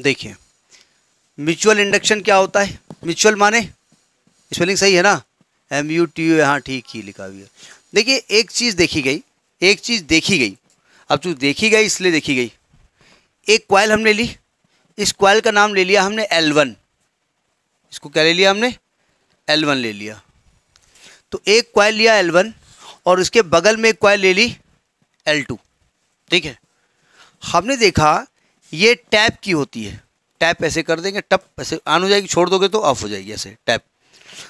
देखिए mutual induction क्या होता है म्यूचुअल माने स्पेलिंग सही है ना एम यू टी यू हाँ ठीक ही लिखा हुआ है देखिए एक चीज़ देखी गई एक चीज़ देखी गई अब जो देखी गई इसलिए देखी गई एक क्वाइल हमने ली इस क्वाइल का नाम ले लिया हमने एल इसको क्या ले लिया हमने एल ले लिया तो एक क्वाइल लिया एल और उसके बगल में एक क्वाइल ले ली एल ठीक है हमने देखा ये टैप की होती है टैप ऐसे कर देंगे टप ऐसे ऑन हो जाएगी छोड़ दोगे तो ऑफ हो जाएगी ऐसे टैप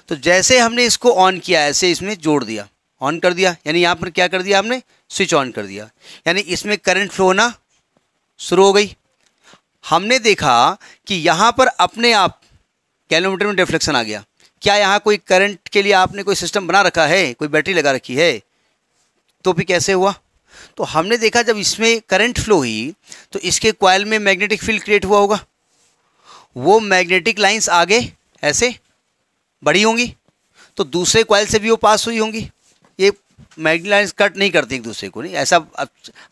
तो जैसे हमने इसको ऑन किया ऐसे इसमें जोड़ दिया ऑन कर दिया यानी यहाँ पर क्या कर दिया हमने स्विच ऑन कर दिया यानी इसमें करंट फ्लो होना शुरू हो गई हमने देखा कि यहाँ पर अपने आप कैलोमीटर में रिफ्लेक्शन आ गया क्या यहाँ कोई करंट के लिए आपने कोई सिस्टम बना रखा है कोई बैटरी लगा रखी है तो भी कैसे हुआ तो हमने देखा जब इसमें करंट फ्लो हुई तो इसके कॉयल में मैग्नेटिक फील्ड क्रिएट हुआ होगा वो मैग्नेटिक लाइंस आगे ऐसे बड़ी होंगी तो दूसरे क्वाइल से भी वो पास हुई होंगी ये मैग्नेटिक लाइंस कट नहीं करती एक दूसरे को नहीं ऐसा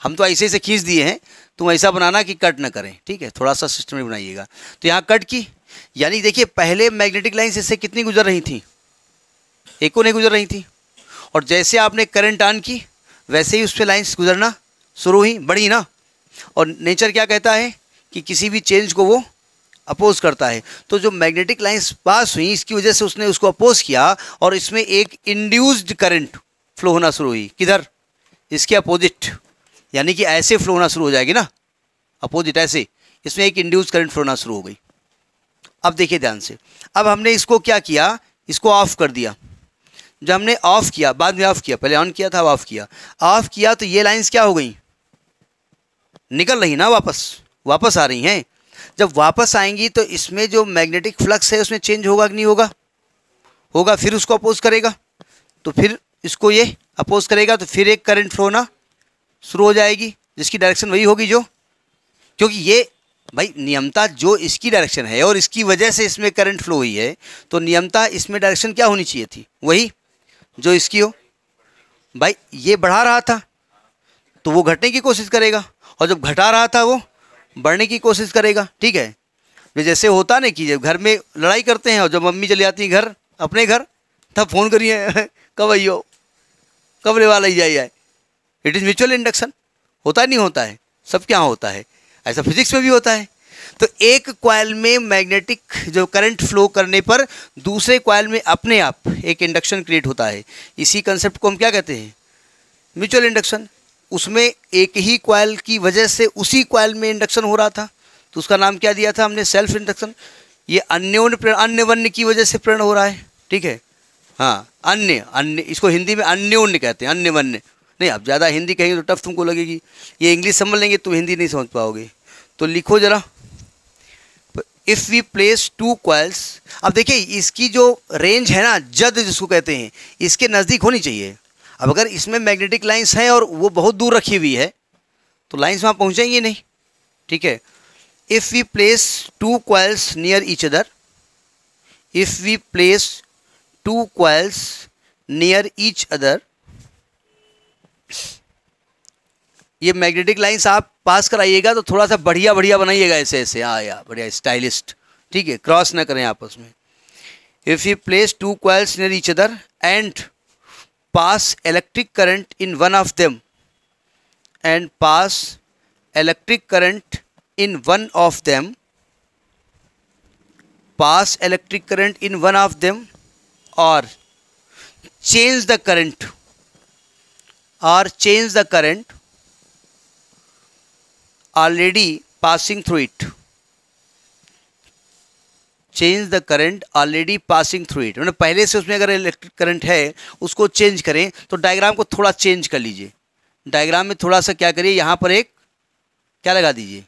हम तो ऐसे ऐसे खींच दिए हैं तुम ऐसा बनाना कि कट ना करें ठीक है थोड़ा सा सिस्टम बनाइएगा तो यहाँ कट की यानी देखिए पहले मैग्नेटिक लाइन्स इससे कितनी गुजर रही थी को नहीं गुजर रही थी और जैसे आपने करंट ऑन की वैसे ही उस पर लाइन्स गुजरना शुरू हुई बढ़ी ना और नेचर क्या कहता है कि किसी भी चेंज को वो अपोज करता है तो जो मैग्नेटिक लाइन्स पास हुई इसकी वजह से उसने उसको अपोज किया और इसमें एक इंड्यूस्ड करंट फ्लो होना शुरू हुई किधर इसके अपोजिट यानी कि ऐसे फ्लो होना शुरू हो जाएगी ना अपोजिट ऐसे इसमें एक इंड्यूस करंट फ्लो होना शुरू हो गई अब देखिए ध्यान से अब हमने इसको क्या किया इसको ऑफ कर दिया जो हमने ऑफ़ किया बाद में ऑफ़ किया पहले ऑन किया था ऑफ़ किया ऑफ़ किया तो ये लाइंस क्या हो गई निकल रही ना वापस वापस आ रही हैं जब वापस आएंगी तो इसमें जो मैग्नेटिक फ्लक्स है उसमें चेंज होगा कि नहीं होगा होगा फिर उसको अपोज करेगा तो फिर इसको ये अपोज करेगा तो फिर एक करंट फ्लो ना शुरू हो जाएगी जिसकी डायरेक्शन वही होगी जो क्योंकि ये भाई नियमता जो इसकी डायरेक्शन है और इसकी वजह से इसमें करंट फ्लो हुई है तो नियमता इसमें डायरेक्शन क्या होनी चाहिए थी वही जो इसकी हो भाई ये बढ़ा रहा था तो वो घटने की कोशिश करेगा और जब घटा रहा था वो बढ़ने की कोशिश करेगा ठीक है जैसे होता ना कि जब घर में लड़ाई करते हैं और जब मम्मी चली जाती है घर अपने घर तब फ़ोन करिए कब आइयो कब ले वाला जाए आए इट इज़ म्यूचुअल इंडक्शन होता नहीं होता है सब क्या होता है ऐसा फिजिक्स में भी होता है तो एक क्वाइल में मैग्नेटिक जो करंट फ्लो करने पर दूसरे क्वाइल में अपने आप एक इंडक्शन क्रिएट होता है इसी कंसेप्ट को हम क्या कहते हैं म्यूचुअल इंडक्शन उसमें एक ही क्वाइल की वजह से उसी क्वाइल में इंडक्शन हो रहा था तो उसका नाम क्या दिया था हमने सेल्फ इंडक्शन ये अन्योन अन्य वन्य की वजह से प्रेरण हो रहा है ठीक है हाँ अन्य अन्य इसको हिंदी में अन्योन्य कहते हैं अन्य वन्य नहीं आप ज़्यादा हिंदी कहेंगे तो टफ तुमको लगेगी ये इंग्लिश समझ लेंगे तुम हिंदी नहीं समझ पाओगे तो लिखो ज़रा if we place two coils अब देखिए इसकी जो रेंज है ना जद जिसको कहते हैं इसके नज़दीक होनी चाहिए अब अगर इसमें मैग्नेटिक लाइन्स हैं और वो बहुत दूर रखी हुई है तो लाइन्स वहाँ पहुँचेंगी नहीं ठीक है if we place two coils near each other if we place two coils near each other ये मैग्नेटिक लाइन्स आप पास कराइएगा तो थोड़ा सा बढ़िया बढ़िया बनाइएगा ऐसे ऐसे हाँ या बढ़िया स्टाइलिस्ट ठीक है क्रॉस ना करें आपस में if you place two coils near each other and pass electric current in one of them and pass electric current in one of them pass electric current in one of them और change the current और change the current already passing through it change the current already passing through it मैंने पहले से उसमें अगर electric current है उसको change करें तो डायग्राम को थोड़ा चेंज कर लीजिए डायग्राम में थोड़ा सा क्या करिए यहाँ पर एक क्या लगा दीजिए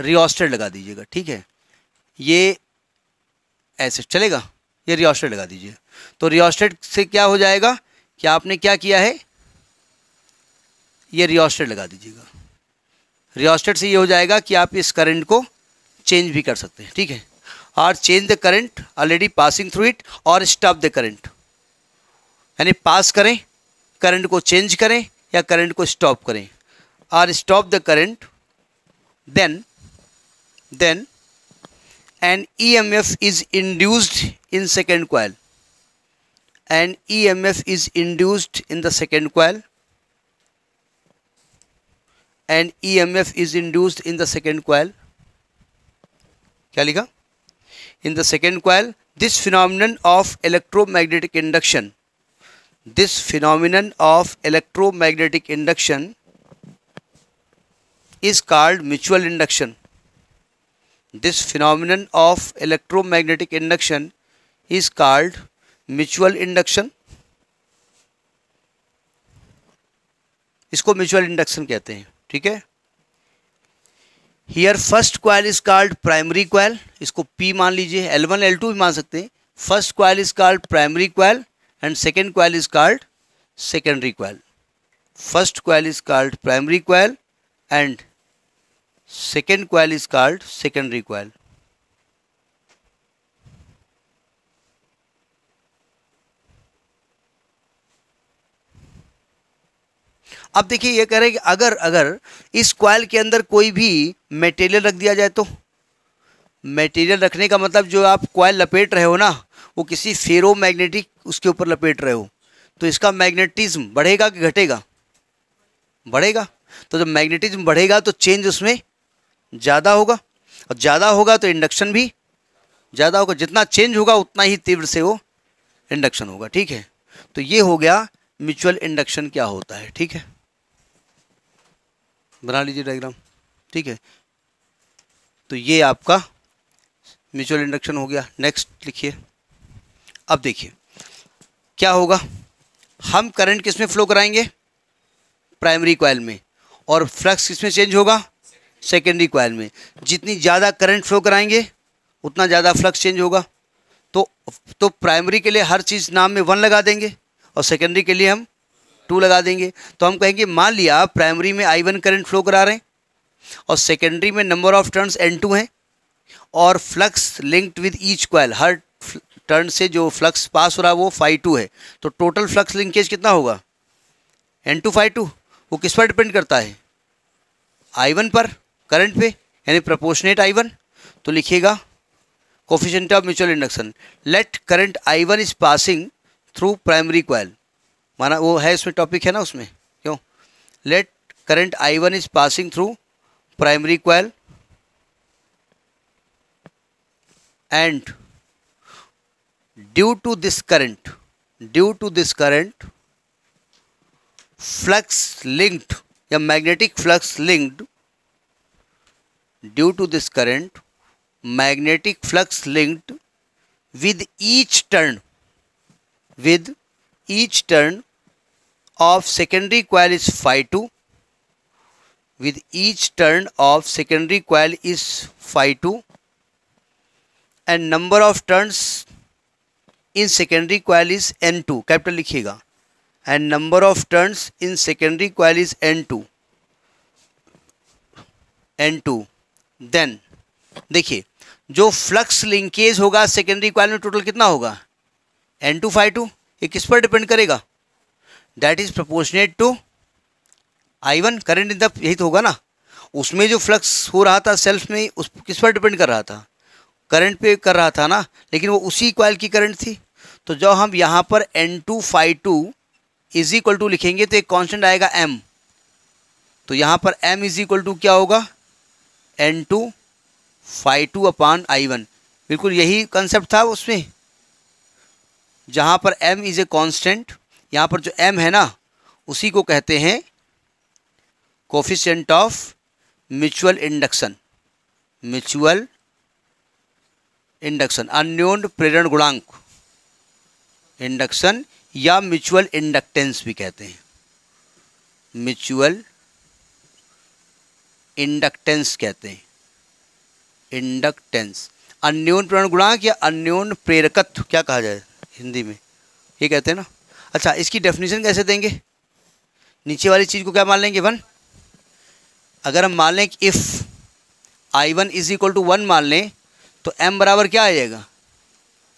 रिओस्टेड लगा दीजिएगा ठीक है ये ऐसे चलेगा ये रिओस्टेड लगा दीजिए तो रिओस्टेड से क्या हो जाएगा कि आपने क्या किया है ये रियोस्टेट लगा दीजिएगा रियोस्टेट से ये हो जाएगा कि आप इस करंट को चेंज भी कर सकते हैं ठीक है और change the current already passing through it और स्टॉप द करंट यानी पास करें करंट को चेंज करें या करंट को स्टॉप करें और stop the current then then an E M F is induced in second coil and E M F is induced in the second coil and E M F is induced in the second coil क्या लिखा in the second coil this phenomenon of electromagnetic induction this phenomenon of electromagnetic induction is called mutual induction this phenomenon of electromagnetic induction is called mutual induction इसको mutual induction कहते हैं ठीक है here first coil is called primary coil इसको P मान लीजिए L one L two भी मान सकते हैं first coil is called primary coil and second coil is called secondary coil first coil is called primary coil and second coil is called secondary coil अब देखिए ये कह रहे हैं कि अगर अगर इस क्वाइल के अंदर कोई भी मटेरियल रख दिया जाए तो मटेरियल रखने का मतलब जो आप क्वाइल लपेट रहे हो ना वो किसी फेरो मैग्नेटिक उसके ऊपर लपेट रहे हो तो इसका मैग्नेटिज्म बढ़ेगा कि घटेगा बढ़ेगा तो जब मैग्नेटिज्म बढ़ेगा तो चेंज उसमें ज़्यादा होगा और ज़्यादा होगा तो इंडक्शन भी ज़्यादा होगा जितना चेंज होगा उतना ही तीव्र से वो इंडक्शन होगा ठीक है तो ये हो गया म्यूचुअल इंडक्शन क्या होता है ठीक है बना लीजिए डायग्राम ठीक है तो ये आपका म्यूचुअल इंडक्शन हो गया नेक्स्ट लिखिए अब देखिए क्या होगा हम करंट किस में फ्लो कराएंगे प्राइमरी कॉयल में और फ्लक्स किस में चेंज होगा सेकेंडरी कॉयल में जितनी ज़्यादा करंट फ्लो कराएंगे उतना ज़्यादा फ्लक्स चेंज होगा तो तो प्राइमरी के लिए हर चीज़ नाम में वन लगा देंगे और सेकेंडरी के लिए हम टू लगा देंगे तो हम कहेंगे मान लिया प्राइमरी में आई वन करंट फ्लो करा रहे हैं और सेकेंडरी में number of turns N two हैं और flux linked with each coil हर टर्न से जो फ्लक्स पास हो रहा है वो फाइव टू है तो टोटल फ्लक्स लिंकेज कितना होगा एन टू फाइव टू वो किस पर डिपेंड करता है आई वन पर करंट पे यानी प्रपोर्शनेट आई वन तो लिखिएगा coefficient of mutual induction let current I one is passing through primary coil माना वो है इसमें टॉपिक है ना उसमें क्यों let current I one is passing through primary coil and due to this current due to this current flux linked या magnetic flux linked due to this current magnetic flux linked with each turn with each turn of secondary coil is phi 2 with each turn of secondary coil is phi 2 and number of turns in secondary coil is n2 capital लिखिएगा and number of turns in secondary coil is n2 n2 then देखिए जो flux linkage होगा secondary coil में total कितना होगा N two five to ये किस पर डिपेंड करेगा that is proportionate to I one current in the यही तो होगा ना उसमें जो फ्लक्स हो रहा था सेल्फ में उस किस पर डिपेंड कर रहा था करंट पे कर रहा था ना लेकिन वो उसी क्वाइल की करंट थी तो जब हम यहाँ पर N two five two is equal to लिखेंगे तो एक कांस्टेंट आएगा एम तो यहाँ पर एम इज इक्वल टू क्या होगा N two five two upon I one बिल्कुल यही कंसेप्ट था उसमें जहाँ पर एम इज़ ए कांस्टेंट यहाँ पर जो एम है ना उसी को कहते हैं coefficient of mutual induction mutual induction अन्योन प्रेरण गुणांक इंडक्शन या म्यूचुअल इंडक्टेंस भी कहते हैं म्यूचुअल इंडक्टेंस कहते हैं इंडक्टेंस अन्योन प्रेरण गुणांक या अन्योन प्रेरकत्व क्या कहा जाए हिंदी में ये कहते हैं ना अच्छा इसकी डेफिनेशन कैसे देंगे नीचे वाली चीज़ को क्या मान लेंगे वन अगर हम मान लें कि if I one is equal to one मान लें तो एम बराबर क्या आ जाएगा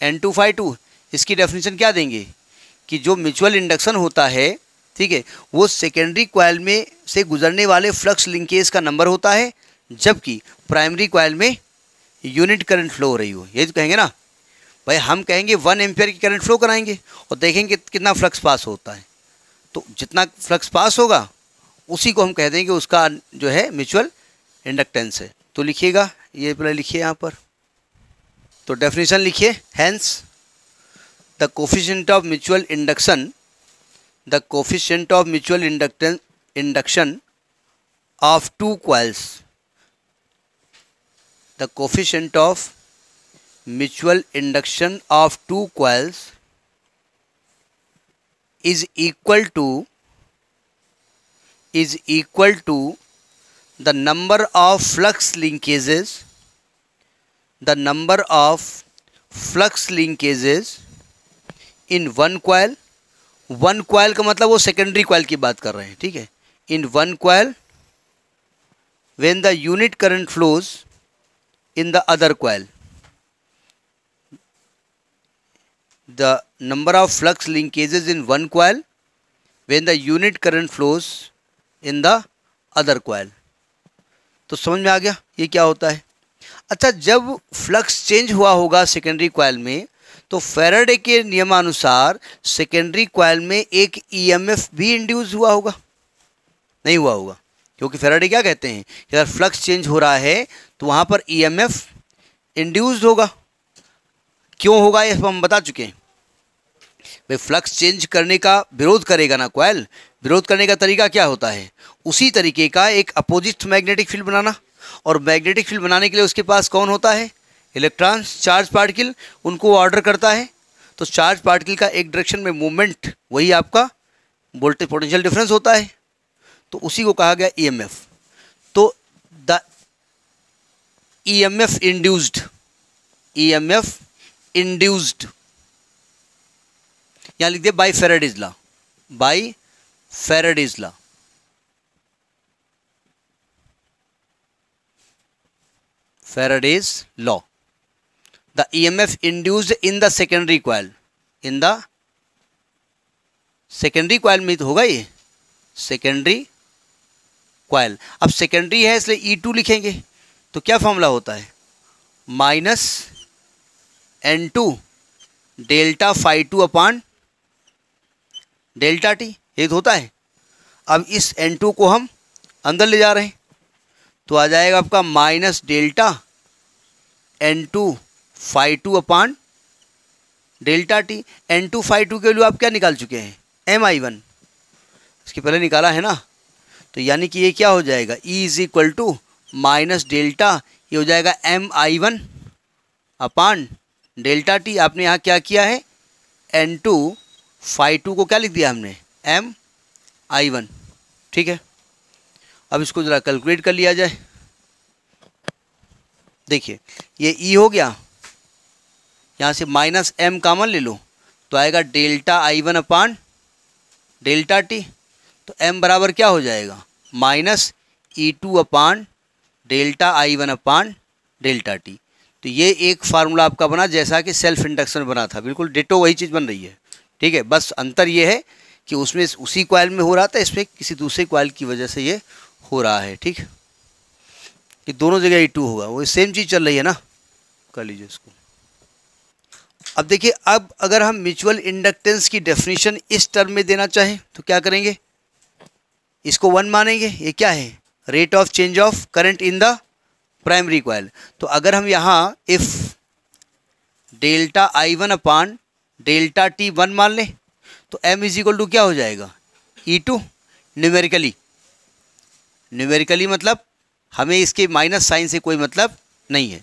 एन टू फाइव टू इसकी डेफिनेशन क्या देंगे कि जो म्यूचुअल इंडक्शन होता है ठीक है वो सेकेंडरी कोयल में से गुजरने वाले फ्लक्स लिंकेज का नंबर होता है जबकि प्राइमरी कोयल में यूनिट करंट फ्लो हो रही हो ये तो कहेंगे ना भाई हम कहेंगे वन एम्पियर की करंट फ्लो कराएंगे और देखेंगे कितना फ्लक्स पास होता है तो जितना फ्लक्स पास होगा उसी को हम कह देंगे उसका जो है म्यूचुअल इंडक्टेंस है तो लिखिएगा ये पहले लिखिए यहाँ पर तो डेफिनेशन लिखिए hence the coefficient of mutual induction the coefficient of mutual inductance induction of two coils the coefficient of mutual induction of two coils is equal to is equal to the number of flux linkages the number of flux linkages in one coil one coil का मतलब वो secondary coil की बात कर रहे हैं ठीक है in one coil when the unit current flows in the other coil the number of flux linkages in one coil when the unit current flows in the other coil तो समझ में आ गया ये क्या होता है अच्छा जब फ्लक्स चेंज हुआ होगा सेकेंडरी क्वाइल में तो फेराडे के नियमानुसार सेकेंडरी क्वाइल में एक ईएमएफ e भी इंड्यूस हुआ होगा नहीं हुआ होगा क्योंकि फेराडे क्या कहते हैं कि अगर फ्लक्स चेंज हो रहा है तो वहाँ पर ईएमएफ e इंड्यूस्ड होगा क्यों होगा ये हम बता चुके हैं भाई फ्लक्स चेंज करने का विरोध करेगा ना क्वाइल विरोध करने का तरीका क्या होता है उसी तरीके का एक अपोजिट मैग्नेटिक फील्ड बनाना और मैग्नेटिक फील्ड बनाने के लिए उसके पास कौन होता है इलेक्ट्रॉन्स चार्ज पार्टिकल उनको ऑर्डर करता है तो चार्ज पार्टिकल का एक डायरेक्शन में मूवमेंट वही आपका वोल्टेज पोटेंशियल डिफरेंस होता है तो उसी को कहा गया ईएमएफ e तो the EMF induced EMF induced यहां लिख दिया by Faraday's law by Faraday's law Faraday's law the E M F induce in the secondary coil in the secondary coil में तो होगा ये सेकेंडरी क्वाइल अब सेकेंडरी है इसलिए ई e टू लिखेंगे तो क्या फॉर्मूला होता है minus N two delta phi two upon delta T ये होता है अब इस एन टू को हम अंदर ले जा रहे हैं तो आ जाएगा आपका minus delta N two phi two upon delta T N two phi two के लिए आप क्या निकाल चुके हैं एम आई वन इसके पहले निकाला है ना तो यानी कि ये क्या हो जाएगा E is equal to minus delta ये हो जाएगा M I one upon delta T आपने यहाँ क्या किया है एन टू फाइव टू को क्या लिख दिया हमने एम आई वन ठीक है अब इसको ज़रा कैलकुलेट कर लिया जाए देखिए ये ई e हो गया यहाँ से माइनस एम कामन ले लो तो आएगा delta I one upon delta T तो एम बराबर क्या हो जाएगा minus E two upon delta I one upon delta T तो ये एक फार्मूला आपका बना जैसा कि सेल्फ इंडक्शन बना था बिल्कुल डिटो वही चीज़ बन रही है ठीक है बस अंतर ये है कि उसमें उसी कॉयल में हो रहा था इसमें किसी दूसरे कॉयल की वजह से ये हो रहा है ठीक कि दोनों जगह ई टू होगा वो सेम चीज़ चल रही है ना कर लीजिए इसको अब देखिए अब अगर हम म्यूचुअल इंडक्टेंस की डेफिनेशन इस टर्म में देना चाहें तो क्या करेंगे इसको वन मानेंगे ये क्या है rate of change of current in the primary coil तो अगर हम यहाँ if delta I one upon delta T one मान लें तो एम इज इक्वल टू क्या हो जाएगा ई टू न्यूमेरिकली न्यूमेरिकली मतलब हमें इसके माइनस साइन से कोई मतलब नहीं है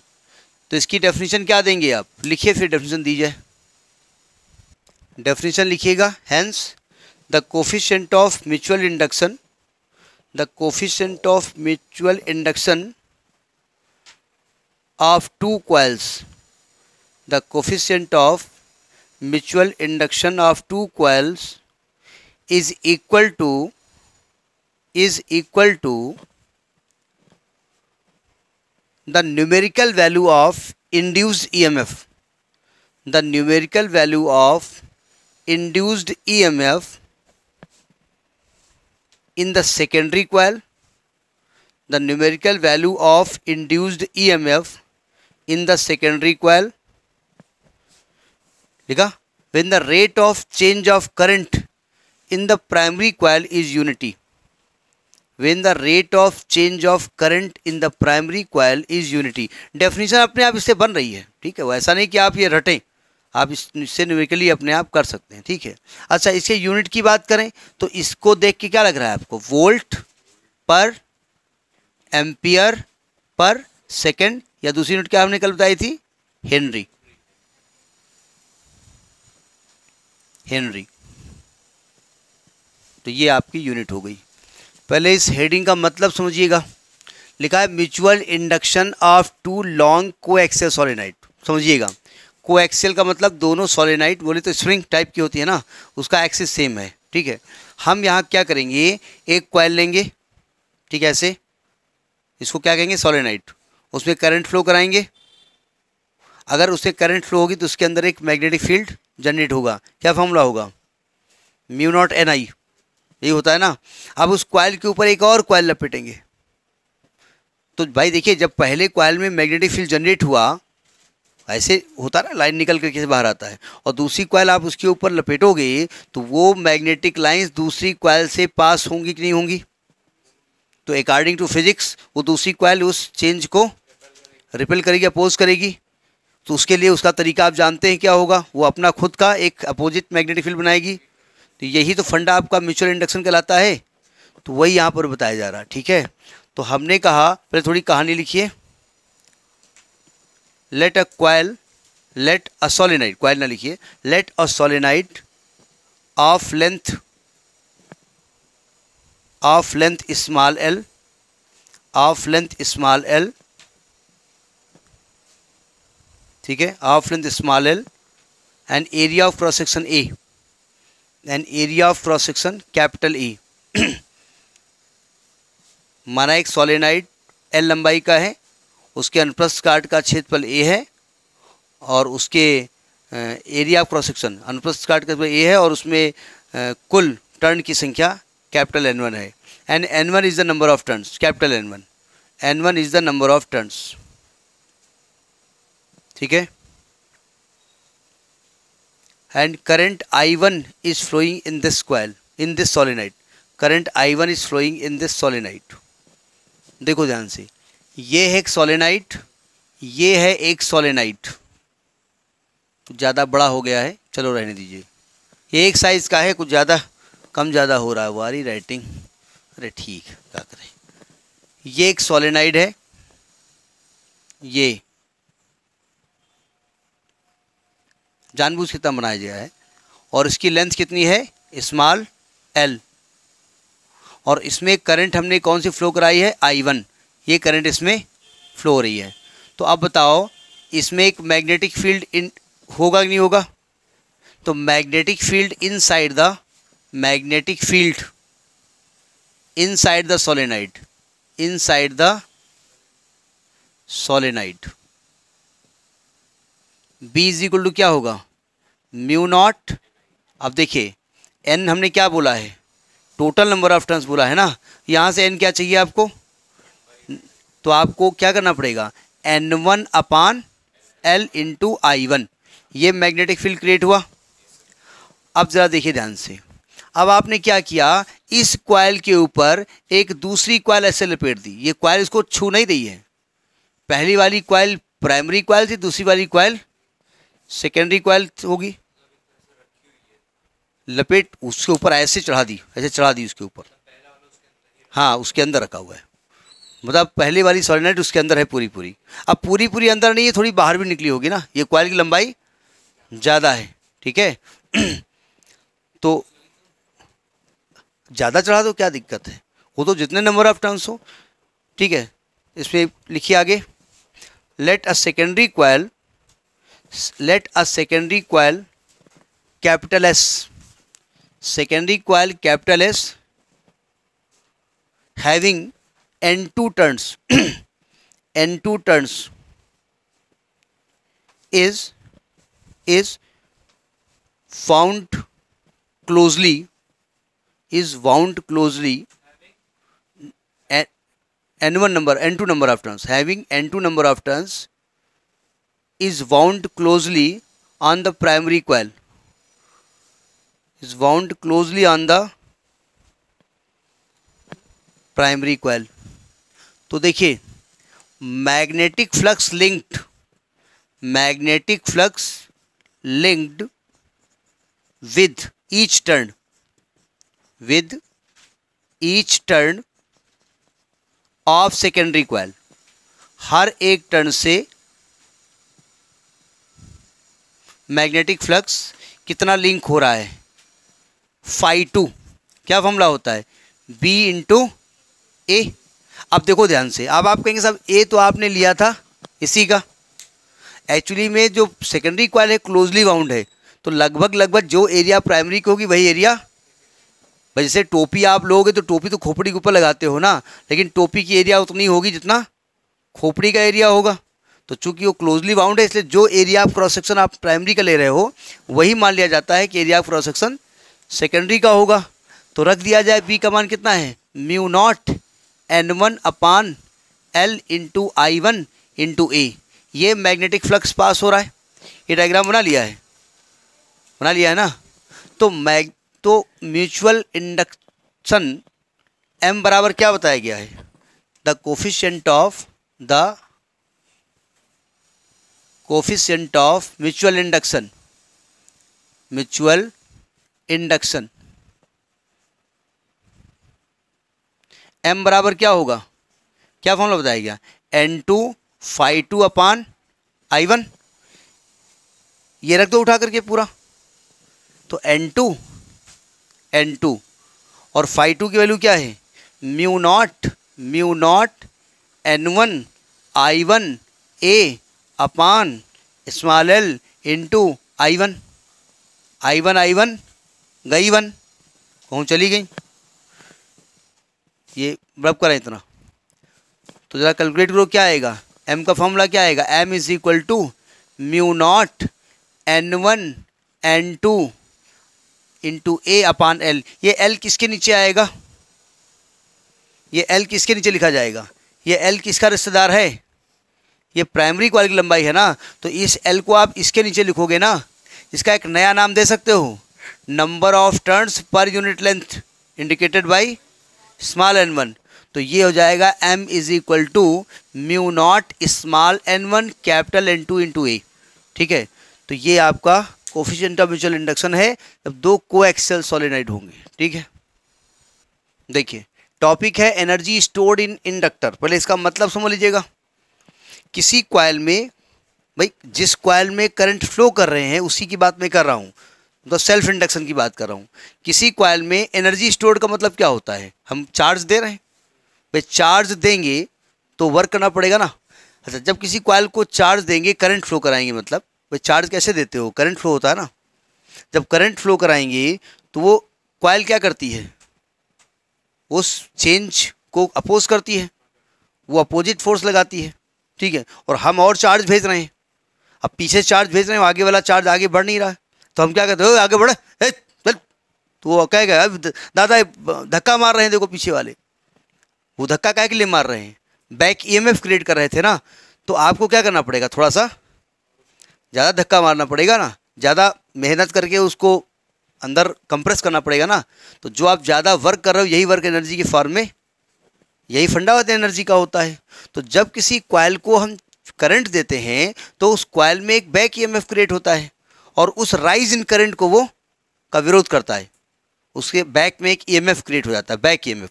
तो इसकी डेफिनेशन क्या देंगे आप लिखिए फिर डेफिनेशन दीजिए डेफिनेशन लिखिएगा hence the coefficient of mutual induction the coefficient of mutual induction of two coils. The coefficient of mutual induction of two coils is equal to is equal to the numerical value of induced EMF. The numerical value of induced EMF in the secondary coil the numerical value of induced EMF in the secondary coil ठीक है when the rate of change of current in the primary coil is unity when the rate of change of current in the primary coil is unity definition अपने आप इससे बन रही है ठीक है ऐसा नहीं कि आप ये रटें आप इससे न्यूमेरिकली अपने आप कर सकते हैं ठीक है अच्छा इसके यूनिट की बात करें तो इसको देख के क्या लग रहा है आपको वोल्ट पर एम्पियर पर सेकेंड या दूसरी यूनिट क्या हमने कल बताई थी हेनरी हेनरी तो ये आपकी यूनिट हो गई पहले इस हेडिंग का मतलब समझिएगा लिखा है mutual induction of two long coaxial solenoid समझिएगा को एक्सेल का मतलब दोनों सोलेनाइट बोले तो स्प्रिंग टाइप की होती है ना उसका एक्सेस सेम है ठीक है हम यहाँ क्या करेंगे एक क्वाइल लेंगे ठीक है ऐसे इसको क्या कहेंगे सोलेनाइट उसमें करंट फ्लो कराएंगे अगर उससे करंट फ्लो होगी तो उसके अंदर एक मैग्नेटिक फील्ड जनरेट होगा क्या फॉर्मूला होगा म्यू नॉट एन आई यही होता है ना अब उस क्वाइल के ऊपर एक और क्वाइल लपेटेंगे तो भाई देखिए जब पहले क्वाइल में मैग्नेटिक फील्ड जनरेट हुआ ऐसे होता ना लाइन निकल करके बाहर आता है और दूसरी क्वाइल आप उसके ऊपर लपेटोगे तो वो मैग्नेटिक लाइन्स दूसरी क्वाइल से पास होंगी कि नहीं होंगी तो अकॉर्डिंग टू फिजिक्स वो दूसरी क्वाइल उस चेंज को रिपेल करेगी अपोज करेगी तो उसके लिए उसका तरीका आप जानते हैं क्या होगा वो अपना खुद का एक अपोजिट मैग्नेटिक फील्ड बनाएगी तो यही तो फंडा आपका म्यूचुअल इंडक्शन कहलाता है तो वही यहाँ पर बताया जा रहा है ठीक है तो हमने कहा पहले थोड़ी कहानी लिखिए let a coil let a solenoid coil ना लिखिए let a solenoid of length of length small l ऑफ लेंथ स्मॉल एल ठीक है half length small l and area of cross section A and area of cross section capital E माना एक solenoid L लंबाई का है उसके अनुप्रस्थ काट का क्षेत्रफल ए है और उसके एरिया ऑफ क्रॉस सेक्शन अनुप्रस्थ काट का ए है और उसमें कुल टर्न की संख्या कैपिटल एन वन है and N one is the number of turns capital N one N one is the number of turns ठीक है and current I one is flowing in this coil in this solenoid current I one is flowing in this solenoid देखो ध्यान से ये है एक solenoid ये है एक सोलिनाइट ज़्यादा बड़ा हो गया है चलो रहने दीजिए ये एक साइज़ का है कुछ ज़्यादा कम ज़्यादा हो रहा है वारी राइटिंग अरे ठीक क्या करें ये एक सोलिनाइड है ये जानबूझ कितना बनाया गया है और इसकी लेंथ कितनी है स्मॉल एल और इसमें करंट हमने कौन सी फ्लो कराई है आई वन ये करंट इसमें फ्लो हो रही है तो अब बताओ इसमें एक मैग्नेटिक फील्ड इन होगा कि नहीं होगा तो magnetic field side the magnetic field side the solenoid side the solenoid B is equal to क्या होगा म्यू नॉट अब देखिए एन हमने क्या बोला है टोटल नंबर ऑफ टर्न्स बोला है ना यहाँ से एन क्या चाहिए आपको तो आपको क्या करना पड़ेगा N one upon L into I one ये मैग्नेटिक फील्ड क्रिएट हुआ अब ज़रा देखिए ध्यान से अब आपने क्या किया इस क्वाइल के ऊपर एक दूसरी क्वाइल ऐसे लपेट दी ये क्वाइल इसको छू नहीं रही है पहली वाली क्वाइल प्राइमरी क्वाइल थी दूसरी वाली क्वाइल सेकेंडरी कॉयल होगी लपेट उसके ऊपर ऐसे चढ़ा दी ऐसे चढ़ा दी उसके ऊपर हाँ उसके अंदर रखा हुआ है मतलब पहले वाली सॉलिनाइट उसके अंदर है पूरी पूरी अब पूरी पूरी अंदर नहीं है थोड़ी बाहर भी निकली होगी ना ये कॉयल की लंबाई ज़्यादा है ठीक है तो ज़्यादा चढ़ा दो क्या दिक्कत है वो तो जितने नंबर ऑफ टर्न्स हो ठीक है इसमें लिखिए आगे let a secondary coil let a secondary coil capital S secondary coil capital S having N2 turns N2 turns is is found closely is wound closely N1 number N2 number of turns having N2 number of turns is wound closely on the primary coil is wound closely on the primary coil तो देखिए magnetic flux linked magnetic flux linked with each turn with each turn of secondary coil हर एक टर्न से magnetic flux कितना link हो रहा है फाई टू क्या फॉर्मूला होता है बी इंटू ए अब देखो ध्यान से अब आप कहेंगे साहब ए तो आपने लिया था इसी का एक्चुअली में जो सेकेंडरी क्वाल है क्लोजली बाउंड है तो लगभग लगभग जो एरिया प्राइमरी की होगी वही एरिया जैसे टोपी आप लोगे तो टोपी तो खोपड़ी के ऊपर लगाते हो ना लेकिन टोपी की एरिया उतनी होगी जितना खोपड़ी का एरिया होगा तो चूंकि वो क्लोजली बाउंड है इसलिए जो एरिया ऑफ क्रॉस सेक्शन आप प्राइमरी का ले रहे हो वही मान लिया जाता है कि area of cross section secondary का होगा तो रख दिया जाए बी का मान कितना है mu naught N one upon L into I one into A ये मैग्नेटिक फ्लक्स पास हो रहा है ये डायग्राम बना लिया है बना लिया है ना तो मैग तो म्यूचुअल इंडक्शन एम बराबर क्या बताया गया है the coefficient of the coefficient of mutual induction mutual induction M बराबर क्या होगा क्या बताया बताएगा N two five two upon I one ये रख दो उठा करके पूरा तो एन टू एन टू और फाइव टू की वैल्यू क्या है mu naught mu naught N one I one A upon small l into I one I one I one गई वन कहूँ चली गई ये रब करें इतना तो ज़रा कैलकुलेट करो क्या आएगा एम का फॉर्मूला क्या आएगा M is equal to mu naught N one N two into A upon L ये एल किसके नीचे आएगा ये एल किसके नीचे लिखा जाएगा ये एल किसका रिश्तेदार है ये प्राइमरी कॉल की लंबाई है ना तो इस एल को आप इसके नीचे लिखोगे ना इसका एक नया नाम दे सकते हो number of turns per unit length indicated by small n one तो ये हो जाएगा M is equal to mu naught small n one capital N two into A ठीक है तो ये आपका कोफिशियंट ऑफ म्यूचुअल इंडक्शन है जब दो को एक्सेल सॉलिनाइड होंगे ठीक है देखिए टॉपिक है एनर्जी स्टोर्ड इन इंडक्टर पहले इसका मतलब समझ लीजिएगा किसी क्वाइल में भाई जिस क्वाइल में करंट फ्लो कर रहे हैं उसी की बात मैं कर रहा हूँ मतलब सेल्फ इंडक्शन की बात कर रहा हूँ किसी क्वाइल में एनर्जी स्टोर का मतलब क्या होता है हम चार्ज दे रहे हैं भाई चार्ज देंगे तो वर्क करना पड़ेगा ना अच्छा जब किसी क्वाइल को चार्ज देंगे करंट फ्लो कराएंगे मतलब भाई चार्ज कैसे देते हो करंट फ्लो होता है ना जब करंट फ्लो कराएंगे तो वो क्वाइल क्या करती है उस चेंज को अपोज करती है वो अपोजिट फोर्स लगाती है ठीक है और हम और चार्ज भेज रहे हैं अब पीछे चार्ज भेज रहे हैं आगे वाला चार्ज आगे बढ़ नहीं रहा तो हम क्या कहते हो आगे बढ़े चल तो वो कहेगा दादा धक्का मार रहे हैं देखो पीछे वाले वो धक्का कह के लिए मार रहे हैं बैक ईएमएफ क्रिएट कर रहे थे ना तो आपको क्या करना पड़ेगा थोड़ा सा ज़्यादा धक्का मारना पड़ेगा ना ज़्यादा मेहनत करके उसको अंदर कंप्रेस करना पड़ेगा ना तो जो आप ज़्यादा वर्क कर रहे हो यही वर्क एनर्जी के फॉर्म में यही फंडा होता है एनर्जी का होता है तो जब किसी क्वाइल को हम करंट देते हैं तो उस क्वाइल में एक बैक ईएमएफ क्रिएट होता है और उस राइज इन करंट को वो का विरोध करता है उसके बैक में एक ईएमएफ क्रिएट हो जाता है बैक ईएमएफ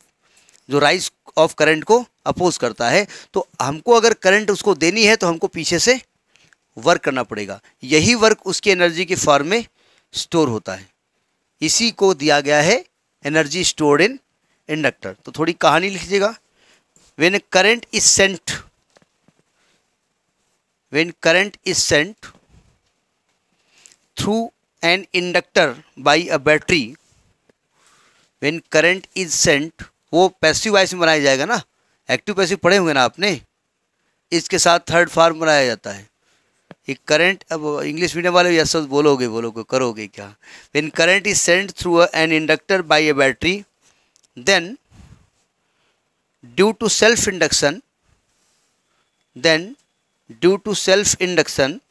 जो राइज ऑफ करंट को अपोज करता है तो हमको अगर करंट उसको देनी है तो हमको पीछे से वर्क करना पड़ेगा यही वर्क उसकी एनर्जी के फॉर्म में स्टोर होता है इसी को दिया गया है एनर्जी स्टोर्ड इन इंडक्टर तो थोड़ी कहानी लिखिएगा when current is sent when current is sent through an inductor by a battery when current is sent वो पैसिव वाइस में बनाया जाएगा ना एक्टिव पैसिव पढ़े होंगे ना आपने इसके साथ थर्ड फार्म बनाया जाता है एक करंट अब इंग्लिश मीडियम वाले ये सब बोलोगे बोलोगे करोगे क्या when current is sent through an inductor by a battery then due to self induction then due to self induction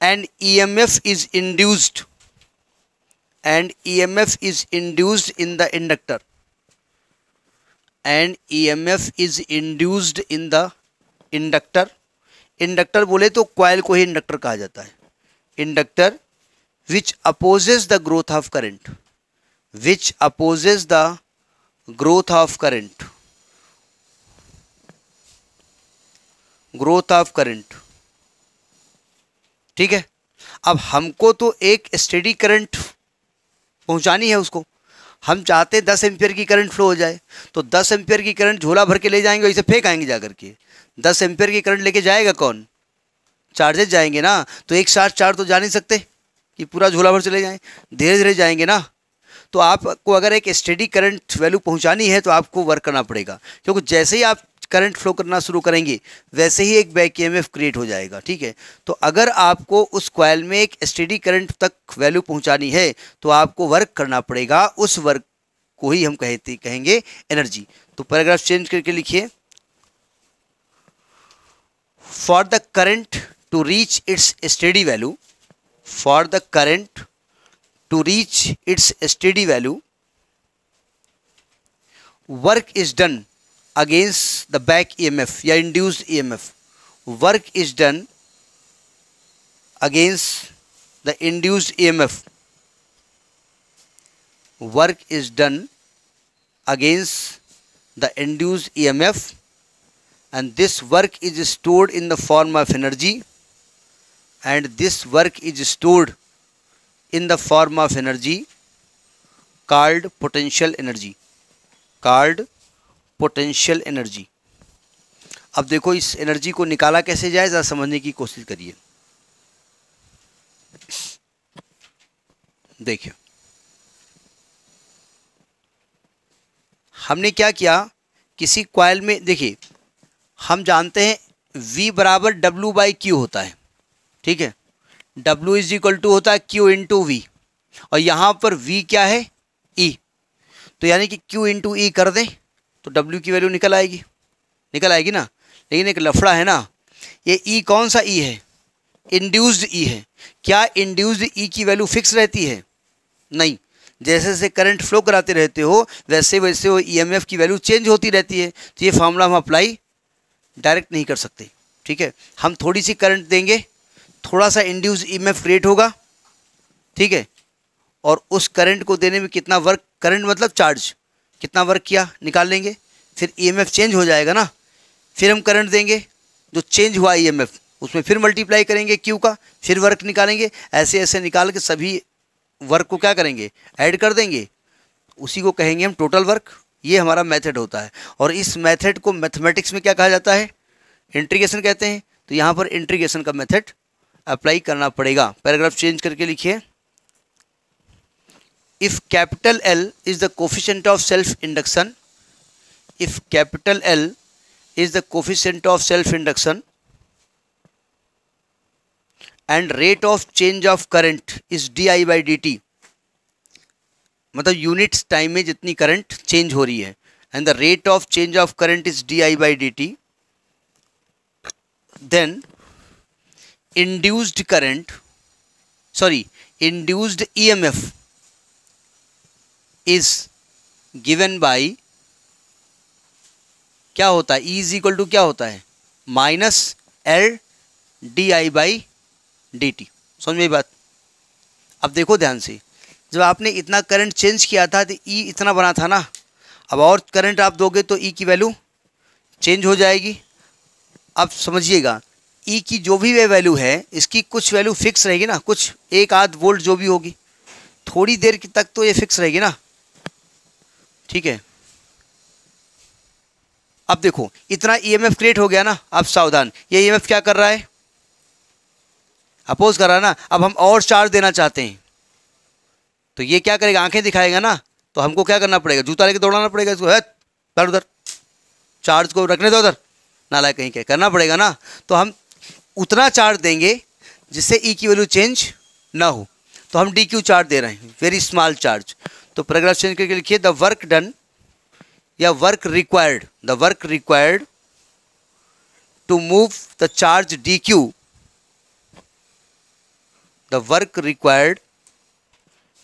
and emf is induced and emf is induced in the inductor and emf is induced in the inductor inductor bole to coil ko hi inductor kaha jata hai inductor which opposes the growth of current which opposes the growth of current growth of current ठीक है अब हमको तो एक steady current पहुंचानी है उसको हम चाहते हैं दस एम्पियर की करंट फ्लो हो जाए तो दस एम्पियर की करंट झोला भर के ले जाएंगे इसे फेंक आएंगे जाकर के दस एम्पियर की करंट लेके जाएगा कौन चार्जेस जाएंगे ना तो एक साथ चार तो जा नहीं सकते कि पूरा झोला भर चले जाएँ धीरे धीरे जाएंगे ना तो आपको अगर एक स्टडी करंट वैल्यू पहुंचानी है तो आपको वर्क करना पड़ेगा क्योंकि जैसे ही आप करंट फ्लो करना शुरू करेंगे वैसे ही एक बैक ई क्रिएट हो जाएगा ठीक है तो अगर आपको उस क्वाइल में एक स्टडी करंट तक वैल्यू पहुंचानी है तो आपको वर्क करना पड़ेगा उस वर्क को ही हम कहते कहेंगे एनर्जी तो पैराग्राफ चेंज करके लिखिए for the current to reach its steady value for the current to reach its steady value work is done against the back EMF or induced EMF work is done against the induced EMF work is done against the induced EMF and this work is stored in the form of energy and this work is stored in the form of energy called potential energy called potential energy अब देखो इस energy को निकाला कैसे जाए जरा समझने की कोशिश करिए देखिए हमने क्या किया किसी क्वाइल में देखिए हम जानते हैं V बराबर W बाई क्यू होता है ठीक है W इज इक्वल टू होता है Q टू वी और यहाँ पर V क्या है E तो यानी कि Q टू ई e कर दें तो W की वैल्यू निकल आएगी निकल आएगी ना लेकिन एक लफड़ा है ना ये E कौन सा E है इंड्यूस्ड ई e है क्या इंड्यूस्ड ई e की वैल्यू फिक्स रहती है नहीं जैसे जैसे करंट फ्लो कराते रहते हो वैसे वैसे वो ई e की वैल्यू चेंज होती रहती है तो ये फार्मूला हम अप्लाई डायरेक्ट नहीं कर सकते ठीक है हम थोड़ी सी करंट देंगे थोड़ा सा इंड्यूस ईएमएफ क्रिएट होगा ठीक है और उस करंट को देने में कितना वर्क करंट मतलब चार्ज कितना वर्क किया निकाल लेंगे फिर ईएमएफ चेंज हो जाएगा ना फिर हम करंट देंगे जो चेंज हुआ ईएमएफ उसमें फिर मल्टीप्लाई करेंगे क्यू का फिर वर्क निकालेंगे ऐसे ऐसे निकाल के सभी वर्क को क्या करेंगे ऐड कर देंगे उसी को कहेंगे हम टोटल वर्क ये हमारा मेथड होता है और इस मेथड को मैथमेटिक्स में क्या कहा जाता है इंट्रीगेशन कहते हैं तो यहाँ पर इंट्रीगेशन का मेथड अप्लाई करना पड़ेगा पैराग्राफ चेंज करके लिखिए if capital L is the coefficient of self induction if capital L is the coefficient of self induction and rate of change of current is d I by d t मतलब units time में जितनी current change हो रही है and the rate of change of current is d I by d t then induced current E M F is given by क्या होता है is equal to क्या होता है minus L d I by d t समझ में बात अब देखो ध्यान से जब आपने इतना करंट चेंज किया था तो E इतना बना था ना अब और करंट आप दोगे तो E की वैल्यू चेंज हो जाएगी अब समझिएगा ई e की जो भी वे वैल्यू है इसकी कुछ वैल्यू फिक्स रहेगी ना कुछ एक आध वोल्ट जो भी होगी थोड़ी देर तक तो ये फिक्स रहेगी ना ठीक है अब देखो इतना ईएमएफ e क्रिएट हो गया ना अब सावधान ये ईएमएफ e क्या कर रहा है अपोज कर रहा है ना अब हम और चार्ज देना चाहते हैं तो ये क्या करेगा आंखें दिखाएगा ना तो हमको क्या करना पड़ेगा जूता लेके दौड़ाना पड़ेगा इसको है उधर चार्ज को रखने दो उधर नाला कहीं क्या करना पड़ेगा ना तो हम उतना चार्ज देंगे जिससे ई e की वैल्यू चेंज ना हो तो हम डी क्यू चार्ज दे रहे हैं वेरी स्मॉल चार्ज तो पैराग्राफ चेंज करके लिखिए द वर्क डन या work required the work required to move the charge d q the work required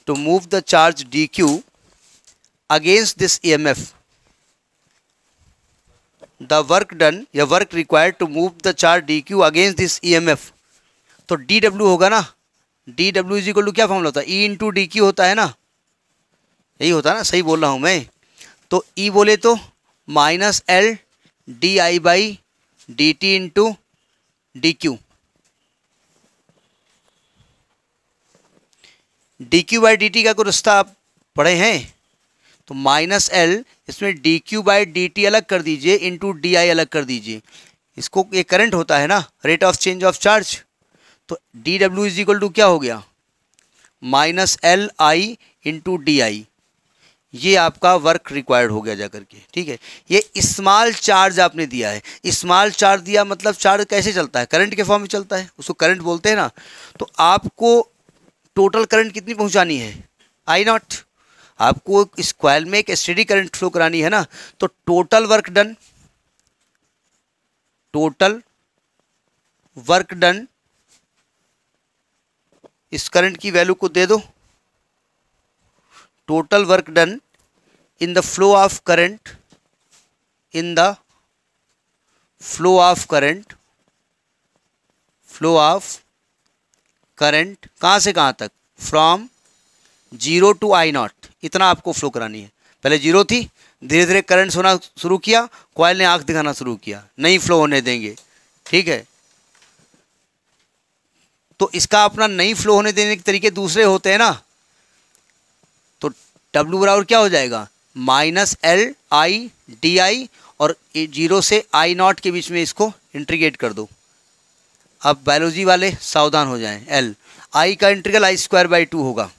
to move the charge d q E M F the work done या work required to move the charge d q against this E M F तो d W होगा ना d W is equal to क्या formula होता है E into d Q होता है ना यही होता है ना सही बोल रहा हूँ मैं तो ई e बोले तो minus L d I by d t into d q d q by d t का कोई रिश्ता आप पढ़े हैं तो माइनस एल इसमें d q by d t अलग कर दीजिए इंटू डी आई अलग कर दीजिए इसको ये करंट होता है ना rate of change of charge तो d W is equal to क्या हो गया minus L I into d I ये आपका वर्क रिक्वायर्ड हो गया जा करके ठीक है ये स्मॉल चार्ज आपने दिया है स्मॉल चार्ज दिया मतलब चार्ज कैसे चलता है करंट के फॉर्म में चलता है उसको करंट बोलते हैं ना तो आपको टोटल करंट कितनी पहुंचानी है आई नॉट आपको इस क्वाइल में एक स्टडी करंट फ्लो करानी है ना तो total work done total work done इस करंट की वैल्यू को दे दो total work done in the flow of current in the flow of current flow of current कहां से कहां तक from zero to I naught इतना आपको फ्लो करानी है पहले जीरो थी धीरे धीरे करंट होना शुरू किया कॉयल ने आँख दिखाना शुरू किया नहीं फ्लो होने देंगे ठीक है तो इसका अपना नहीं फ्लो होने देने के तरीके दूसरे होते हैं ना तो डब्ल्यू बराबर क्या हो जाएगा minus L I d I और जीरो से आई नॉट के बीच में इसको इंट्रीगेट कर दो अब बायोलॉजी वाले सावधान हो जाएं L I का integral I square by two होगा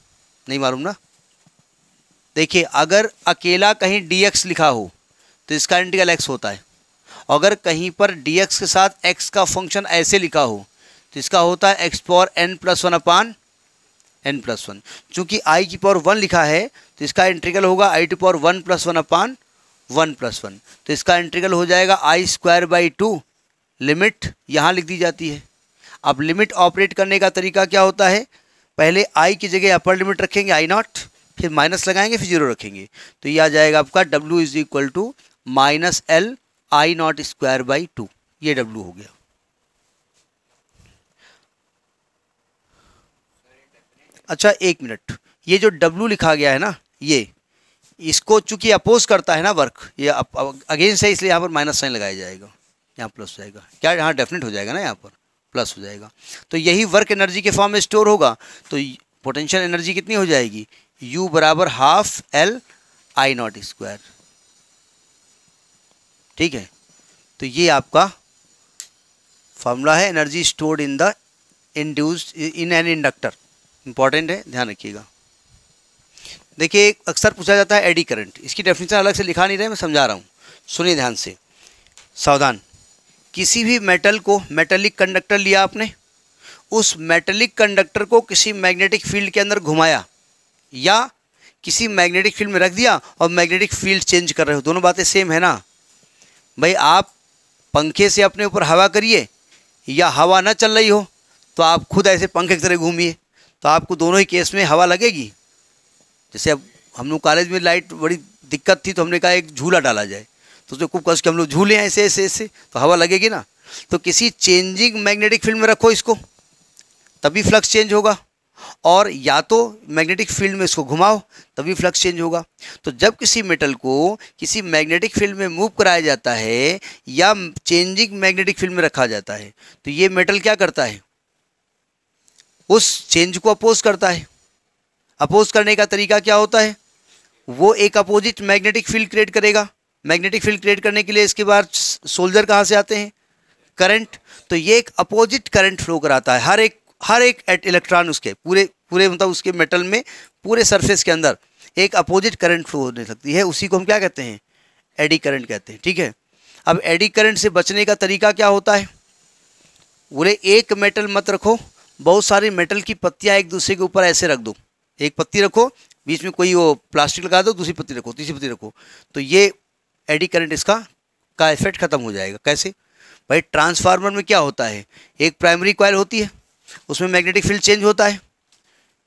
नहीं मालूम ना देखिए अगर अकेला कहीं डी एक्स लिखा हो तो इसका इंटीग्रल एक्स होता है अगर कहीं पर डी एक्स के साथ एक्स का फंक्शन ऐसे लिखा हो तो इसका होता है x power n plus one upon n plus one चूँकि आई की पावर वन लिखा है तो इसका इंटीग्रल होगा I to power one plus one upon one plus one तो इसका इंटीग्रल हो जाएगा I square by two limit यहाँ लिख दी जाती है अब लिमिट ऑपरेट करने का तरीका क्या होता है पहले आई की जगह अपर लिमिट रखेंगे आई नॉट फिर माइनस लगाएंगे फिर जीरो रखेंगे तो ये आ जाएगा आपका W is equal to minus L I naught square by two ये डब्ल्यू हो गया अच्छा एक मिनट ये जो डब्ल्यू लिखा गया है ना ये इसको चूंकि अपोज करता है ना वर्क ये अगेंस्ट है इसलिए यहाँ पर माइनस साइन लगाया जाएगा यहाँ प्लस हो जाएगा क्या यहाँ डेफिनेट हो जाएगा ना यहाँ पर प्लस हो जाएगा तो यही वर्क एनर्जी के फॉर्म में स्टोर होगा तो पोटेंशियल एनर्जी कितनी हो जाएगी u बराबर half L I naught square ठीक है तो ये आपका फॉर्मूला है energy stored in the induced in an inductor important है ध्यान रखिएगा देखिए अक्सर पूछा जाता है एडी करंट इसकी डेफिनेशन अलग से लिखा नहीं रहे मैं समझा रहा हूँ सुनिए ध्यान से सावधान किसी भी मेटल को मेटलिक कंडक्टर लिया आपने उस मेटलिक कंडक्टर को किसी मैग्नेटिक फील्ड के अंदर घुमाया या किसी मैग्नेटिक फील्ड में रख दिया और मैग्नेटिक फील्ड चेंज कर रहे हो दोनों बातें सेम है ना भाई आप पंखे से अपने ऊपर हवा करिए या हवा ना चल रही हो तो आप खुद ऐसे पंखे की तरह घूमिए तो आपको दोनों ही केस में हवा लगेगी जैसे अब हम लोग कॉलेज में लाइट बड़ी दिक्कत थी तो हमने कहा एक झूला डाला जाए तो उसमें खूब कस के हम लोग झूले ऐसे ऐसे ऐसे तो हवा लगेगी ना तो किसी चेंजिंग मैग्नेटिक फील्ड में रखो इसको तभी फ्लक्स चेंज होगा और या तो मैग्नेटिक फील्ड में इसको घुमाओ तभी फ्लक्स चेंज होगा तो जब किसी मेटल को किसी मैग्नेटिक फील्ड में मूव कराया जाता है या चेंजिंग मैग्नेटिक फील्ड में रखा जाता है तो ये मेटल क्या करता है उस चेंज को अपोज करता है अपोज करने का तरीका क्या होता है वो एक अपोजिट मैग्नेटिक फील्ड क्रिएट करेगा मैग्नेटिक फील्ड क्रिएट करने के लिए इसके बाद सोल्जर कहाँ से आते हैं करंट तो ये एक अपोजिट करंट फ्लो कराता है हर एक हर एक इलेक्ट्रॉन उसके पूरे पूरे मतलब उसके मेटल में पूरे सरफेस के अंदर एक अपोजिट करंट फ्लो होने सकती है उसी को हम क्या कहते हैं एडी करंट कहते हैं ठीक है अब एडी करंट से बचने का तरीका क्या होता है बोले एक मेटल मत रखो बहुत सारी मेटल की पत्तियाँ एक दूसरे के ऊपर ऐसे रख दो एक पत्ती रखो बीच में कोई वो प्लास्टिक लगा दो दूसरी पत्ती रखो तीसरी पत्ती रखो तो ये एडी करंट इसका का इफेक्ट खत्म हो जाएगा कैसे भाई ट्रांसफार्मर में क्या होता है एक प्राइमरी कॉयल होती है उसमें मैग्नेटिक फील्ड चेंज होता है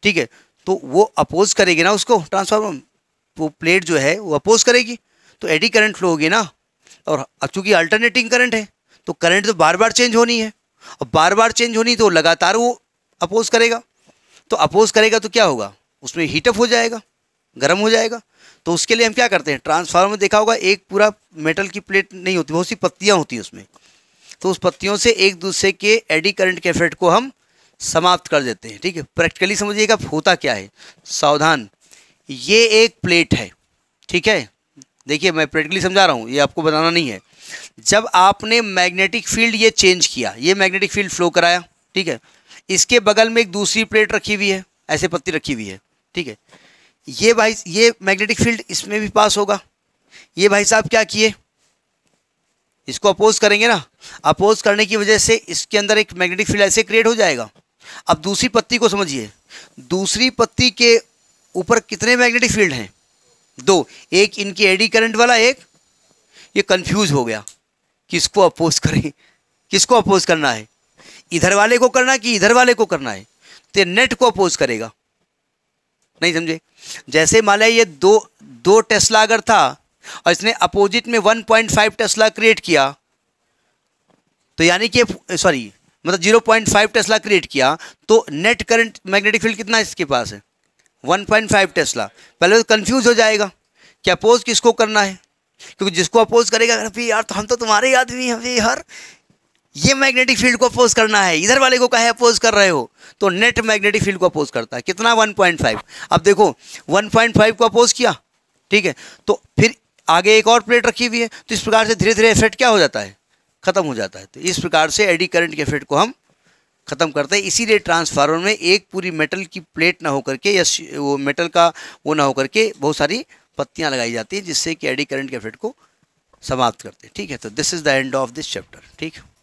ठीक है तो वो अपोज करेगी ना उसको ट्रांसफार्मर वो प्लेट जो है वो अपोज करेगी तो एडी करंट फ्लो होगी ना और अब अल्टरनेटिंग करंट है तो करंट तो बार बार चेंज होनी है और बार बार चेंज होनी तो लगातार वो अपोज करेगा तो अपोज करेगा तो क्या होगा उसमें हीटअप हो जाएगा गर्म हो जाएगा तो उसके लिए हम क्या करते हैं ट्रांसफार्मर देखा होगा एक पूरा मेटल की प्लेट नहीं होती बहुत सी पत्तियाँ होती हैं उसमें तो उस पत्तियों से एक दूसरे के एडी करंट के इफेक्ट को हम समाप्त कर देते हैं ठीक है प्रैक्टिकली समझिएगा होता क्या है सावधान ये एक प्लेट है ठीक है देखिए मैं प्रैक्टिकली समझा रहा हूँ ये आपको बताना नहीं है जब आपने मैग्नेटिक फील्ड ये चेंज किया ये मैग्नेटिक फील्ड फ्लो कराया ठीक है इसके बगल में एक दूसरी प्लेट रखी हुई है ऐसे पत्ती रखी हुई है ठीक है ये भाई ये मैग्नेटिक फील्ड इसमें भी पास होगा ये भाई साहब क्या किए इसको अपोज करेंगे ना अपोज करने की वजह से इसके अंदर एक मैग्नेटिक फील्ड ऐसे क्रिएट हो जाएगा अब दूसरी पत्ती को समझिए दूसरी पत्ती के ऊपर कितने मैग्नेटिक फील्ड हैं दो एक इनकी एडी करंट वाला एक ये कंफ्यूज हो गया किसको अपोज करें किसको अपोज करना है इधर वाले को करना कि इधर वाले को करना है तो नेट को अपोज करेगा नहीं समझे जैसे मान लिया ये दो दो टेस्ला अगर था और इसने अपोजिट में 1.5 टेस्ला क्रिएट किया तो यानी कि सॉरी मतलब 0.5 टेस्ला क्रिएट किया तो नेट करंट मैग्नेटिक फील्ड कितना इसके पास है 1.5 टेस्ला पहले तो कन्फ्यूज़ हो जाएगा कि अपोज किसको करना है क्योंकि जिसको अपोज करेगा अभी यार तो हम तो तुम्हारे आदमी हैं अभी हर ये मैग्नेटिक फील्ड को अपोज करना है इधर वाले को कहे अपोज कर रहे हो तो नेट मैग्नेटिक फील्ड को अपोज करता है कितना 1.5 अब देखो 1.5 को अपोज किया ठीक है तो फिर आगे एक और प्लेट रखी हुई है तो इस प्रकार से धीरे धीरे इफेक्ट क्या हो जाता है ख़त्म हो जाता है तो इस प्रकार से एडी करंट के इफेक्ट को हम ख़त्म करते हैं इसीलिए ट्रांसफार्मर में एक पूरी मेटल की प्लेट ना होकर के या वो मेटल का वो ना होकर के बहुत सारी पत्तियाँ लगाई जाती हैं जिससे कि एडी करंट के इफेक्ट को समाप्त करते हैं ठीक है तो this is the end of this chapter ठीक है